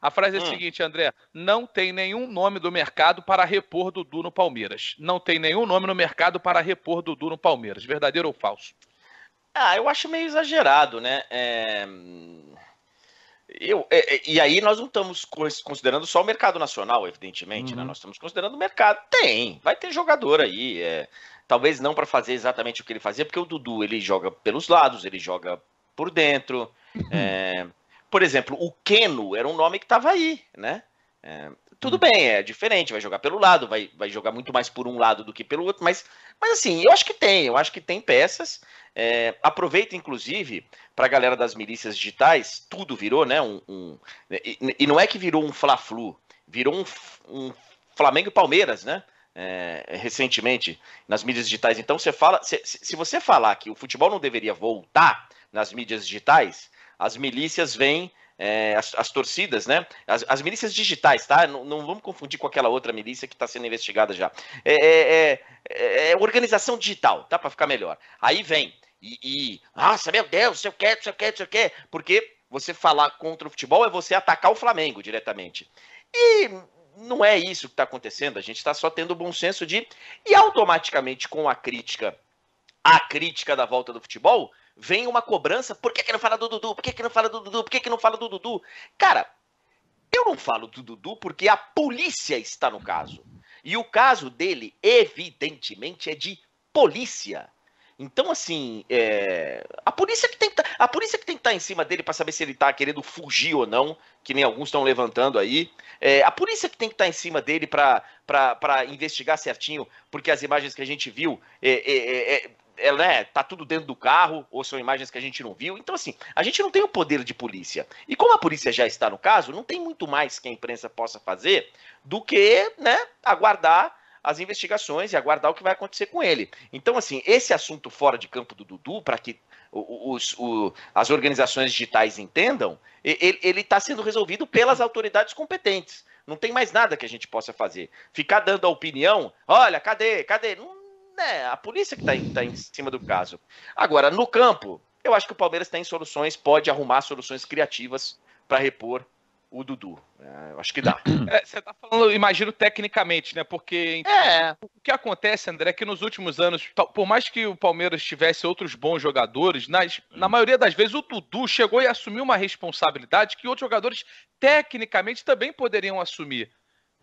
A frase é a hum. seguinte, André: não tem nenhum nome do mercado para repor Dudu no Palmeiras. Não tem nenhum nome no mercado para repor Dudu no Palmeiras. Verdadeiro ou falso? Ah, eu acho meio exagerado, né? É... Eu, é, é e aí nós não estamos considerando só o mercado nacional, evidentemente, né? uhum. né? Nós estamos considerando o mercado. Tem, vai ter jogador aí. É, talvez não para fazer exatamente o que ele fazia, porque o Dudu ele joga pelos lados, ele joga por dentro. Uhum. É, por exemplo, o Keno era um nome que estava aí, né? É, tudo uhum. bem, é diferente, vai jogar pelo lado, vai, vai jogar muito mais por um lado do que pelo outro, mas, mas assim, eu acho que tem, eu acho que tem peças. É, aproveita, inclusive, para a galera das milícias digitais, tudo virou, né? Um, um e, e, não é que virou um Fla-Flu, virou um, um Flamengo e Palmeiras, né? É, recentemente nas mídias digitais. Então você fala, se, se você falar que o futebol não deveria voltar nas mídias digitais, as milícias vêm é, as, as, torcidas, né? As, as milícias digitais, tá? Não, não, vamos confundir com aquela outra milícia que está sendo investigada já. É, é, é, é, é organização digital, tá? Para ficar melhor. Aí vem e, e nossa, meu Deus, se eu quero, se eu quero, se eu quero, porque você falar contra o futebol é você atacar o Flamengo diretamente. E não é isso que está acontecendo. A gente está só tendo o bom senso de e automaticamente com a crítica, a crítica da volta do futebol vem uma cobrança, por que, que não fala do Dudu? Por que, que não fala do Dudu? Por que, que não fala do Dudu? Cara, eu não falo do Dudu porque a polícia está no caso. E o caso dele, evidentemente, é de polícia. Então, assim, é... a polícia que tem que tá, a polícia que tem que estar tá em cima dele para saber se ele está querendo fugir ou não, que nem alguns estão levantando aí. É... a polícia que tem que estar tá em cima dele para investigar certinho, porque as imagens que a gente viu é, é, é, é é, né, tá tudo dentro do carro, ou são imagens que a gente não viu. Então, assim, a gente não tem o poder de polícia. E como a polícia já está no caso, não tem muito mais que a imprensa possa fazer do que, né, aguardar as investigações e aguardar o que vai acontecer com ele. Então, assim, esse assunto fora de campo do Dudu, para que os, as organizações digitais entendam, ele está sendo resolvido pelas autoridades competentes. Não tem mais nada que a gente possa fazer. Ficar dando a opinião, olha, cadê, cadê? Não, né, a polícia que está em, tá em cima do caso. Agora, no campo, eu acho que o Palmeiras tem soluções, pode arrumar soluções criativas para repor o Dudu. É, eu acho que dá. É, você está falando, imagino, tecnicamente, né? Porque é. o que acontece, André, é que nos últimos anos, por mais que o Palmeiras tivesse outros bons jogadores, nas, na maioria das vezes o Dudu chegou e assumiu uma responsabilidade que outros jogadores tecnicamente também poderiam assumir.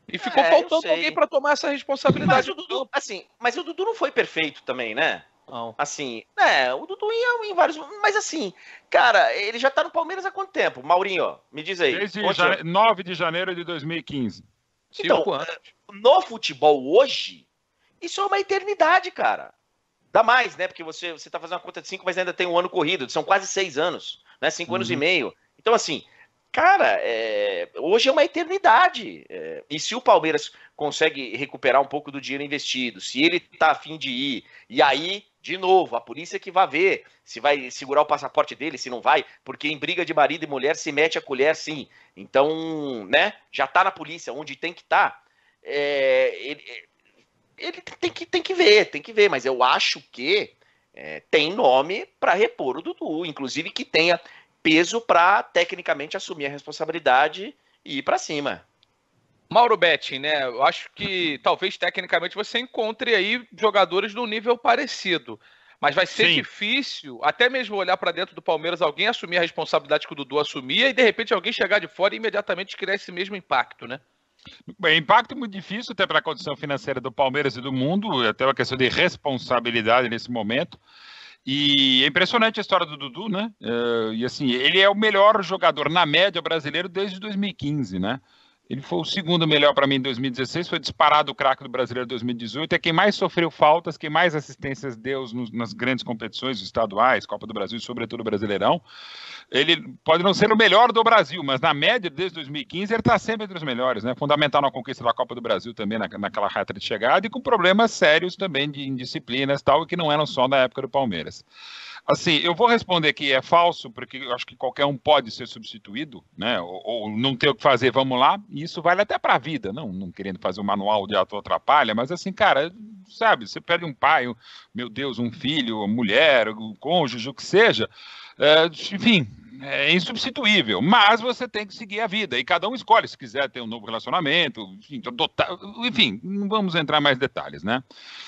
E ficou é, faltando alguém para tomar essa responsabilidade. Mas o Dudu, assim, mas o Dudu não foi perfeito também, né? Não. Assim, né, o Dudu ia em vários. Mas assim, cara, ele já tá no Palmeiras há quanto tempo? Maurinho, me diz aí. Desde jane... 9 de janeiro de 2015. Então, é, no futebol hoje, isso é uma eternidade, cara. Dá mais, né? Porque você, você tá fazendo uma conta de 5, mas ainda tem um ano corrido. São quase seis anos, né? Cinco uhum. anos e uhum. meio. Então, assim, cara, é, hoje é uma eternidade. É, e se o Palmeiras consegue recuperar um pouco do dinheiro investido, se ele tá afim de ir, e aí, de novo, a polícia que vai ver se vai segurar o passaporte dele, se não vai, porque em briga de marido e mulher se mete a colher sim. Então, né, já tá na polícia, onde tem que estar. Tá. É, ele, ele tem que, tem que ver, tem que ver, mas eu acho que é, tem nome para repor o Dudu, inclusive que tenha peso para tecnicamente assumir a responsabilidade e ir para cima. Mauro Betting, né? Eu acho que talvez tecnicamente você encontre aí jogadores de um nível parecido. Mas vai ser Sim. difícil, até mesmo olhar para dentro do Palmeiras, alguém assumir a responsabilidade que o Dudu assumia e de repente alguém chegar de fora e imediatamente criar esse mesmo impacto, né? Bem, impacto é muito difícil até para a condição financeira do Palmeiras e do mundo, até uma questão de responsabilidade nesse momento. E é impressionante a história do Dudu, né? Uh, e assim, ele é o melhor jogador na média brasileiro desde 2015, né? Ele foi o segundo melhor para mim em 2016, foi disparado o craque do brasileiro 2018. É quem mais sofreu faltas, quem mais assistências deu nas grandes competições estaduais, Copa do Brasil e, sobretudo, Brasileirão ele pode não ser o melhor do Brasil, mas na média, desde 2015, ele está sempre entre os melhores, né? Fundamental na conquista da Copa do Brasil também, na, naquela reta de chegada, e com problemas sérios também de indisciplinas tal, que não eram só na época do Palmeiras. Assim, eu vou responder que é falso, porque eu acho que qualquer um pode ser substituído, né? Ou, ou não ter o que fazer, vamos lá. E isso vale até para a vida, não, não querendo fazer um manual de ator atrapalha, mas assim, cara, sabe, você perde um pai, um, meu Deus, um filho, uma mulher, um cônjuge, o que seja. É, enfim, é insubstituível, mas você tem que seguir a vida e cada um escolhe se quiser ter um novo relacionamento, enfim, adotar, enfim, não vamos entrar mais detalhes, né?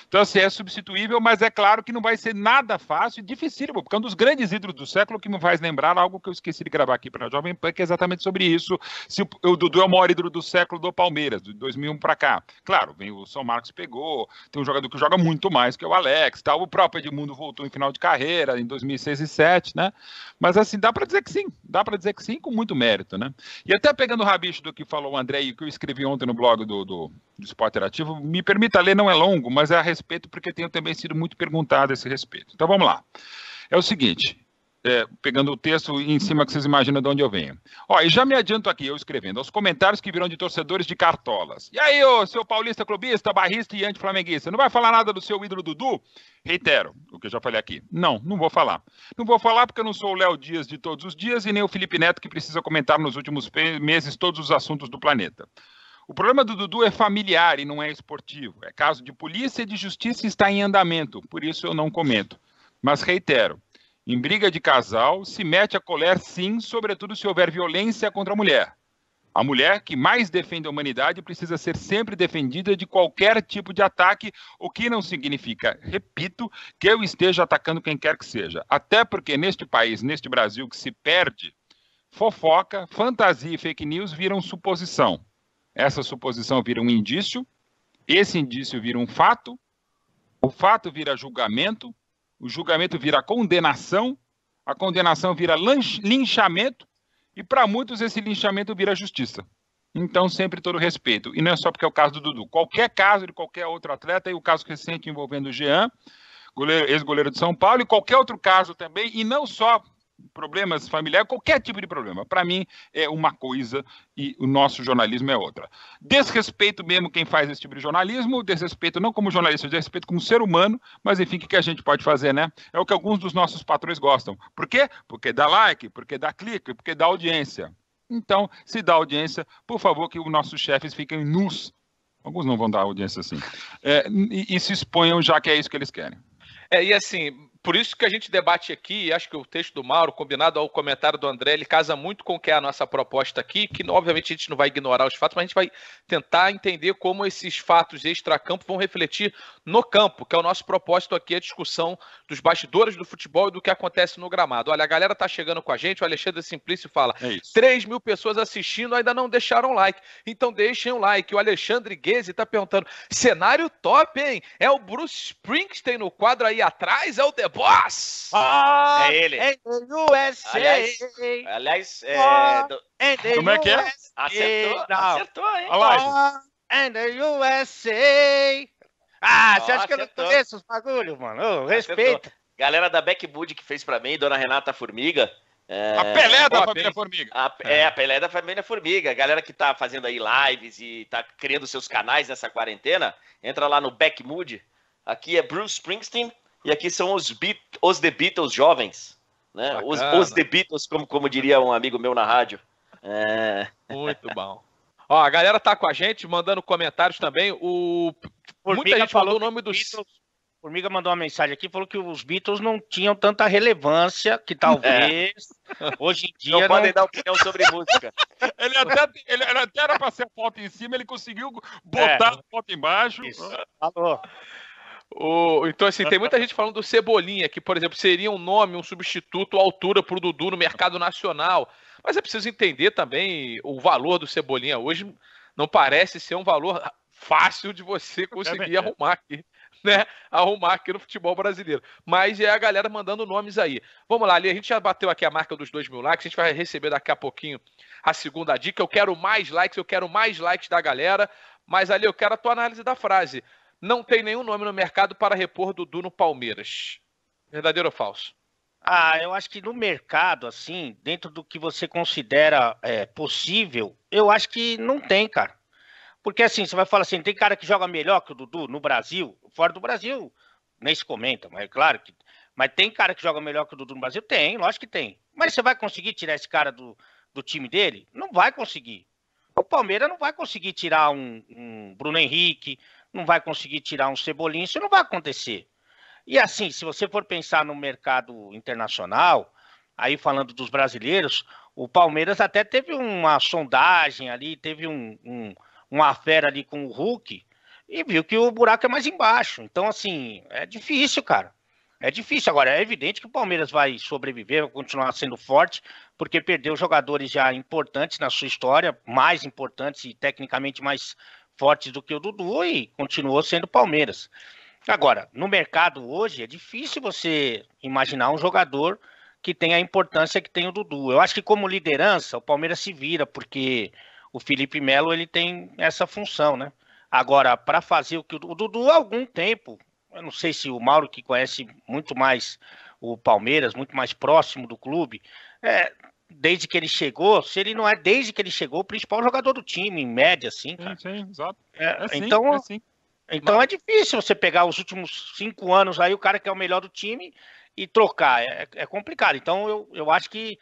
Então, assim, é substituível, mas é claro que não vai ser nada fácil e dificílimo, porque é um dos grandes ídolos do século que me faz lembrar algo que eu esqueci de gravar aqui para a Jovem Pan, que é exatamente sobre isso. Se o, o Dudu é o maior ídolo do século do Palmeiras, de 2001 para cá. Claro, vem o São Marcos pegou, tem um jogador que joga muito mais que o Alex, tal. o próprio Edmundo voltou em final de carreira em 2006 e 2007, né? Mas, assim, dá para dizer dizer que sim, dá para dizer que sim, com muito mérito, né? E até pegando o rabicho do que falou o André e que eu escrevi ontem no blog do, do, do Esporte ativo, me permita ler, não é longo, mas é a respeito, porque tenho também sido muito perguntado a esse respeito. Então vamos lá. É o seguinte: é, pegando o texto em cima que vocês imaginam de onde eu venho. Ó, e já me adianto aqui, eu escrevendo, aos comentários que virão de torcedores de cartolas. E aí, ô, seu paulista clubista, barrista e anti-flamenguista, não vai falar nada do seu ídolo Dudu? Reitero, o que eu já falei aqui. Não, não vou falar. Não vou falar porque eu não sou o Léo Dias de todos os dias e nem o Felipe Neto que precisa comentar nos últimos meses todos os assuntos do planeta. O problema do Dudu é familiar e não é esportivo. É caso de polícia e de justiça e está em andamento, por isso eu não comento. Mas reitero, em briga de casal, se mete a colher sim, sobretudo se houver violência contra a mulher. A mulher que mais defende a humanidade precisa ser sempre defendida de qualquer tipo de ataque, o que não significa, repito, que eu esteja atacando quem quer que seja. Até porque neste país, neste Brasil que se perde, fofoca, fantasia e fake news viram suposição. Essa suposição vira um indício, esse indício vira um fato, o fato vira julgamento, o julgamento vira condenação, a condenação vira linchamento, e para muitos esse linchamento vira justiça. Então, sempre todo respeito. E não é só porque é o caso do Dudu. Qualquer caso de qualquer outro atleta, e o caso recente envolvendo o Jean, ex-goleiro ex de São Paulo, e qualquer outro caso também, e não só problemas familiares, qualquer tipo de problema. Para mim é uma coisa e o nosso jornalismo é outra. Desrespeito mesmo quem faz esse tipo de jornalismo, desrespeito não como jornalista, desrespeito como ser humano, mas enfim, o que a gente pode fazer, né? É o que alguns dos nossos patrões gostam. Por quê? Porque dá like, porque dá clique, porque dá audiência. Então, se dá audiência, por favor, que os nossos chefes fiquem nus. Alguns não vão dar audiência assim. É, e, e se exponham, já que é isso que eles querem. É, e assim, por isso que a gente debate aqui, acho que o texto do Mauro, combinado ao comentário do André, ele casa muito com o que é a nossa proposta aqui, que obviamente a gente não vai ignorar os fatos, mas a gente vai tentar entender como esses fatos extracampo vão refletir no campo, que é o nosso propósito aqui, a discussão dos bastidores do futebol e do que acontece no gramado. Olha, a galera tá chegando com a gente, o Alexandre Simplício fala, é 3 mil pessoas assistindo ainda não deixaram like, então deixem o like. O Alexandre Guese tá perguntando, cenário top, hein? É o Bruce Springsteen no quadro aí atrás? É o debate? boss! Ah, é ele. USA. É aliás, aliás é, ah, do... É como é que é? Acertou, não. acertou, hein? Olha And the USA. Ah, é ah você acha acertou. que eu não conheço os bagulhos, mano? Oh, Galera da Backwood que fez pra mim, Dona Renata Formiga. É... A Pelé da Pô, Família Formiga. A, é. é, a Pelé da Família Formiga. galera que tá fazendo aí lives e tá criando seus canais nessa quarentena, entra lá no Backmood. Aqui é Bruce Springsteen e aqui são os, Beat, os The Beatles jovens, né? Os, os, The Beatles, como, como diria um amigo meu na rádio. É... Muito bom. Ó, a galera tá com a gente, mandando comentários também. O... Formiga Muita gente falou o nome dos... Beatles, Formiga mandou uma mensagem aqui, falou que os Beatles não tinham tanta relevância, que talvez é. hoje em dia... Não, não... podem dar opinião sobre música. ele, até, ele, ele até era para ser a foto em cima, ele conseguiu botar é. a foto embaixo. Isso. Falou. O, então, assim, tem muita gente falando do Cebolinha, que, por exemplo, seria um nome, um substituto à altura para o Dudu no mercado nacional. Mas é preciso entender também o valor do Cebolinha hoje. Não parece ser um valor fácil de você é conseguir é arrumar aqui, né? Arrumar aqui no futebol brasileiro. Mas é a galera mandando nomes aí. Vamos lá, ali a gente já bateu aqui a marca dos 2 mil likes. A gente vai receber daqui a pouquinho a segunda dica. Eu quero mais likes, eu quero mais likes da galera. Mas ali eu quero a tua análise da frase não tem nenhum nome no mercado para repor Dudu no Palmeiras. Verdadeiro ou falso? Ah, eu acho que no mercado, assim, dentro do que você considera é, possível, eu acho que não tem, cara. Porque assim, você vai falar assim, tem cara que joga melhor que o Dudu no Brasil, fora do Brasil, nem se comenta, mas é claro que. Mas tem cara que joga melhor que o Dudu no Brasil? Tem, lógico que tem. Mas você vai conseguir tirar esse cara do, do time dele? Não vai conseguir. O Palmeiras não vai conseguir tirar um, um Bruno Henrique, não vai conseguir tirar um cebolinho isso não vai acontecer. E assim, se você for pensar no mercado internacional, aí falando dos brasileiros, o Palmeiras até teve uma sondagem ali, teve um, um, uma fera ali com o Hulk e viu que o buraco é mais embaixo. Então, assim, é difícil, cara. É difícil. Agora, é evidente que o Palmeiras vai sobreviver, vai continuar sendo forte, porque perdeu jogadores já importantes na sua história, mais importantes e tecnicamente mais fortes do que o Dudu e continuou sendo Palmeiras. Agora, no mercado hoje é difícil você imaginar um jogador que tenha a importância que tem o Dudu. Eu acho que como liderança o Palmeiras se vira porque o Felipe Melo ele tem essa função, né? Agora, para fazer o que o Dudu há algum tempo, eu não sei se o Mauro que conhece muito mais o Palmeiras, muito mais próximo do clube, é, desde que ele chegou, se ele não é desde que ele chegou o principal jogador do time, em média, assim. Cara. Sim, sim, exato. É, é então, é então é difícil você pegar os últimos cinco anos aí, o cara que é o melhor do time e trocar. É, é complicado. Então eu, eu acho que,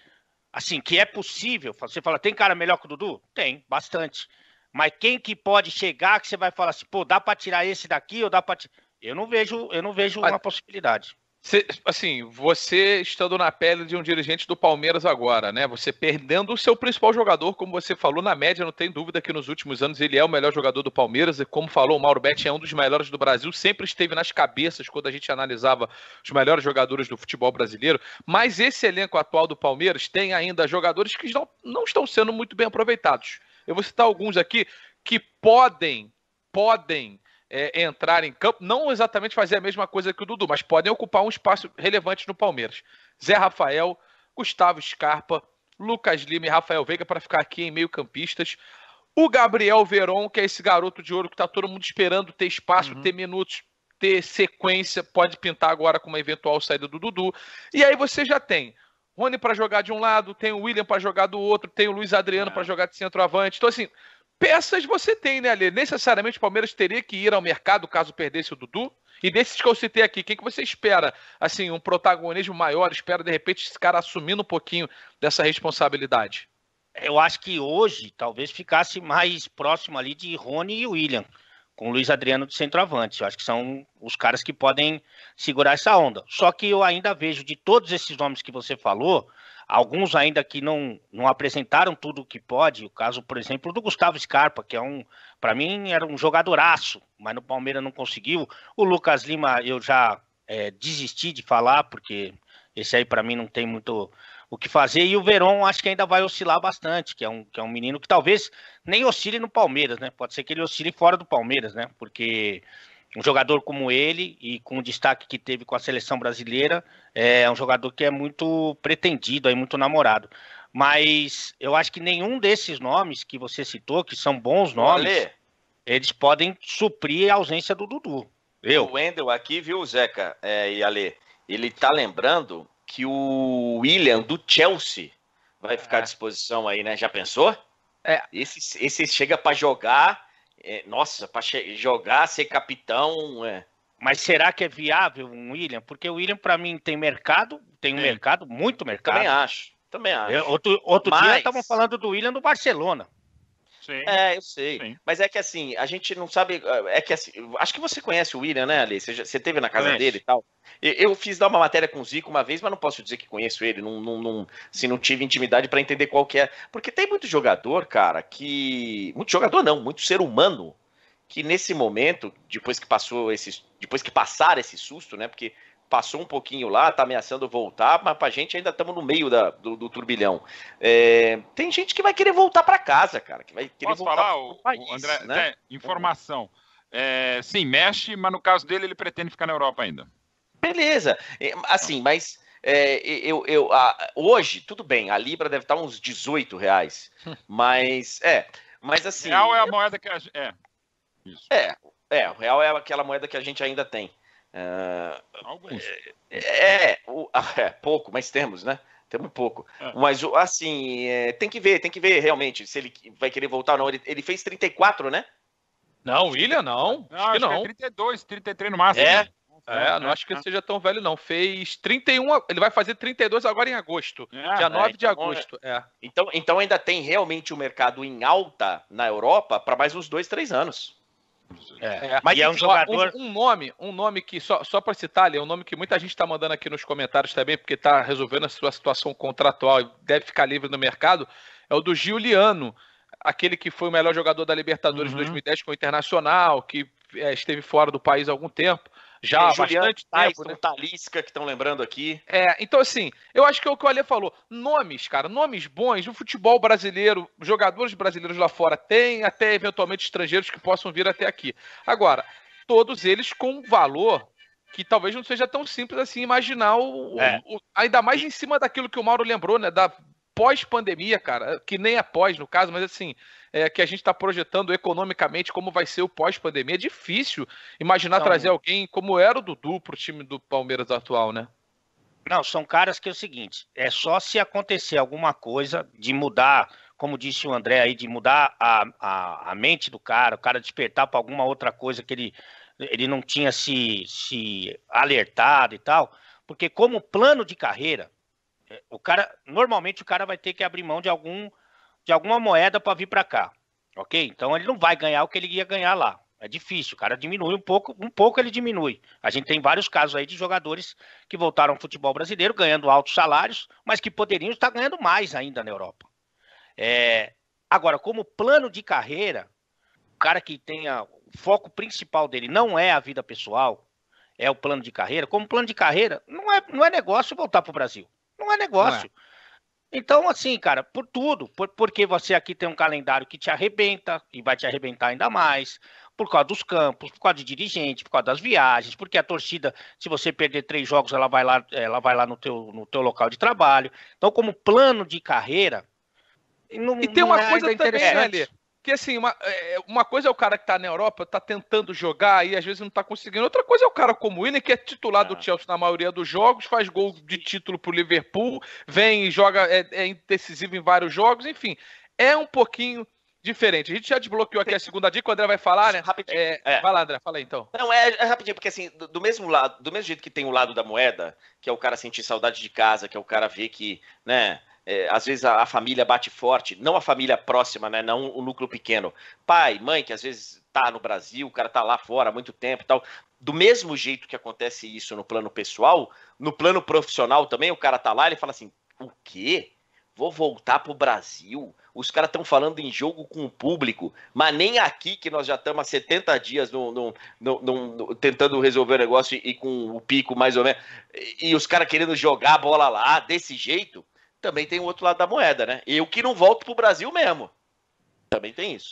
assim, que é possível. Você fala, tem cara melhor que o Dudu? Tem, bastante. Mas quem que pode chegar que você vai falar assim, pô, dá para tirar esse daqui ou dá para. Eu não vejo, eu não vejo uma possibilidade. Cê, assim, você estando na pele de um dirigente do Palmeiras agora, né? Você perdendo o seu principal jogador, como você falou, na média, não tem dúvida que nos últimos anos ele é o melhor jogador do Palmeiras, e como falou, o Mauro Betti é um dos melhores do Brasil, sempre esteve nas cabeças quando a gente analisava os melhores jogadores do futebol brasileiro. Mas esse elenco atual do Palmeiras tem ainda jogadores que não, não estão sendo muito bem aproveitados. Eu vou citar alguns aqui que podem, podem é, entrar em campo, não exatamente fazer a mesma coisa que o Dudu, mas podem ocupar um espaço relevante no Palmeiras. Zé Rafael, Gustavo Scarpa, Lucas Lima e Rafael Veiga para ficar aqui em meio-campistas. O Gabriel Veron, que é esse garoto de ouro que está todo mundo esperando ter espaço, uhum. ter minutos, ter sequência, pode pintar agora com uma eventual saída do Dudu. E aí você já tem Rony para jogar de um lado, tem o William para jogar do outro, tem o Luiz Adriano é. para jogar de centroavante. Então, assim, peças você tem, né, Ali, Necessariamente o Palmeiras teria que ir ao mercado caso perdesse o Dudu. E desses que eu citei aqui, quem que você espera? Assim, um protagonismo maior, espera de repente esse cara assumindo um pouquinho dessa responsabilidade? Eu acho que hoje talvez ficasse mais próximo ali de Rony e William, com Luiz Adriano de centroavante. Eu acho que são os caras que podem segurar essa onda. Só que eu ainda vejo de todos esses nomes que você falou, Alguns ainda que não, não apresentaram tudo o que pode, o caso, por exemplo, do Gustavo Scarpa, que é um, para mim, era um jogadoraço, mas no Palmeiras não conseguiu. O Lucas Lima, eu já é, desisti de falar, porque esse aí para mim não tem muito o que fazer. E o Verón acho que ainda vai oscilar bastante, que é um, que é um menino que talvez nem oscile no Palmeiras, né? Pode ser que ele oscile fora do Palmeiras, né? Porque um jogador como ele e com o destaque que teve com a seleção brasileira, é um jogador que é muito pretendido, aí é muito namorado. Mas eu acho que nenhum desses nomes que você citou, que são bons nomes, eles podem suprir a ausência do Dudu. Eu. O Wendel aqui, viu, Zeca é, e Ale? Ele tá lembrando que o William do Chelsea vai ficar à ah. disposição aí, né? Já pensou? É. Esse, esse chega para jogar é, nossa, para jogar, ser capitão. É. Mas será que é viável um William? Porque o William, para mim, tem mercado, tem um mercado, muito mercado. Eu também acho, também é, acho. Eu, outro outro Mas... dia estavam falando do William do Barcelona. Sim. É, eu sei. Sim. Mas é que assim, a gente não sabe. É que assim, acho que você conhece o William, né, Ale? Você, já, você teve na casa conhece. dele e tal. Eu fiz dar uma matéria com o Zico uma vez, mas não posso dizer que conheço ele. Não, não, não, assim, não tive intimidade para entender qual que é. Porque tem muito jogador, cara, que. Muito jogador não, muito ser humano que nesse momento, depois que passou esse, depois que passar esse susto, né? Porque passou um pouquinho lá, está ameaçando voltar, mas para gente ainda estamos no meio da, do, do turbilhão. É, tem gente que vai querer voltar para casa, cara, que vai querer Posso voltar falar, o, país, o André, né? É, informação. É, sim, mexe, mas no caso dele ele pretende ficar na Europa ainda. Beleza, é, assim, mas é, eu, eu a, hoje tudo bem, a libra deve estar tá uns 18 reais, mas é, mas assim. Real é a moeda que a, é. Isso. É, é, o real é aquela moeda que a gente ainda tem. É, é, é, pouco, mas temos, né? Temos pouco. É. Mas, assim, é, tem que ver, tem que ver realmente se ele vai querer voltar ou não. Ele, ele fez 34, né? Não, William não. Não, acho que não. Que é 32, 33 no máximo. É. É, não é, acho que é. ele seja tão velho, não. Fez 31, ele vai fazer 32 agora em agosto, é, dia 9 é, então, de agosto. É. Então, então ainda tem realmente o um mercado em alta na Europa para mais uns dois, três anos. É. É. é. Mas, e é um jogador. Um, um, nome, um nome que, só, só para citar ali, é um nome que muita gente está mandando aqui nos comentários também, porque está resolvendo a sua situação contratual e deve ficar livre no mercado, é o do Giuliano, aquele que foi o melhor jogador da Libertadores uhum. 2010 com o Internacional, que é, esteve fora do país há algum tempo já é, há bastante Tyson, tempo, né? né? Talisca, que estão lembrando aqui. É, então assim, eu acho que é o que o Alê falou. Nomes, cara, nomes bons O futebol brasileiro, jogadores brasileiros lá fora tem, até eventualmente estrangeiros que possam vir até aqui. Agora, todos eles com valor que talvez não seja tão simples assim imaginar o, é. o, o ainda mais em cima daquilo que o Mauro lembrou, né, da pós-pandemia, cara, que nem é no caso, mas assim, é, que a gente está projetando economicamente como vai ser o pós-pandemia. É difícil imaginar então, trazer alguém como era o Dudu para o time do Palmeiras atual, né? Não, são caras que é o seguinte: é só se acontecer alguma coisa de mudar, como disse o André aí, de mudar a, a, a mente do cara, o cara despertar para alguma outra coisa que ele, ele não tinha se, se alertado e tal. Porque, como plano de carreira, o cara, normalmente o cara vai ter que abrir mão de algum de alguma moeda para vir para cá, ok? Então ele não vai ganhar o que ele ia ganhar lá. É difícil, o cara diminui um pouco, um pouco ele diminui. A gente tem vários casos aí de jogadores que voltaram ao futebol brasileiro ganhando altos salários, mas que poderiam estar ganhando mais ainda na Europa. É, agora, como plano de carreira, o cara que tenha o foco principal dele não é a vida pessoal, é o plano de carreira. Como plano de carreira, não é, não é negócio voltar para o Brasil. É não é negócio. Não é. Então, assim, cara, por tudo, por, porque você aqui tem um calendário que te arrebenta e vai te arrebentar ainda mais, por causa dos campos, por causa de dirigente, por causa das viagens, porque a torcida, se você perder três jogos, ela vai lá, ela vai lá no, teu, no teu local de trabalho. Então, como plano de carreira. Não, e tem uma é coisa também, ali que assim, uma, é, é, uma coisa é o cara que tá na Europa, tá tentando jogar e às vezes não tá conseguindo. Outra coisa é o cara como o Ine que é titular do é. Chelsea na maioria dos jogos, faz gol de título pro Liverpool, vem e joga, é, é indecisivo em vários jogos, enfim. É um pouquinho diferente. A gente já desbloqueou aqui a segunda dica, o André vai falar, né? Rapidinho. É, é. Vai lá, André, fala aí então. Não, é, é rapidinho, porque assim, do, do, mesmo lado, do mesmo jeito que tem o lado da moeda, que é o cara sentir saudade de casa, que é o cara ver que, né, é, às vezes a, a, família bate forte, não a família próxima, né, não o núcleo pequeno. Pai, mãe, que às vezes está no Brasil, o cara está lá fora há muito tempo tal. Do mesmo jeito que acontece isso no plano pessoal, no plano profissional também, o cara está lá ele fala assim: o quê? Vou voltar pro Brasil? Os caras estão falando em jogo com o público, mas nem aqui que nós já estamos há 70 dias no, no, no, tentando resolver o negócio e, e, com o pico mais ou menos, e, e os caras querendo jogar a bola lá desse jeito também tem o outro lado da moeda, né? Eu que não volto pro Brasil mesmo. Também tem isso.